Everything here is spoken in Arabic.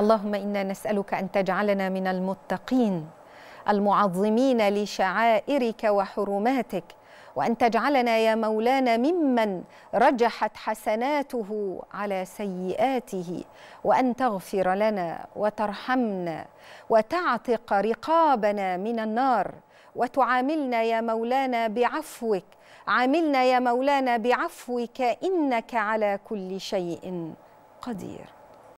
اللهم انا نسالك ان تجعلنا من المتقين المعظمين لشعائرك وحرماتك وان تجعلنا يا مولانا ممن رجحت حسناته على سيئاته وان تغفر لنا وترحمنا وتعتق رقابنا من النار وتعاملنا يا مولانا بعفوك عاملنا يا مولانا بعفوك انك على كل شيء قدير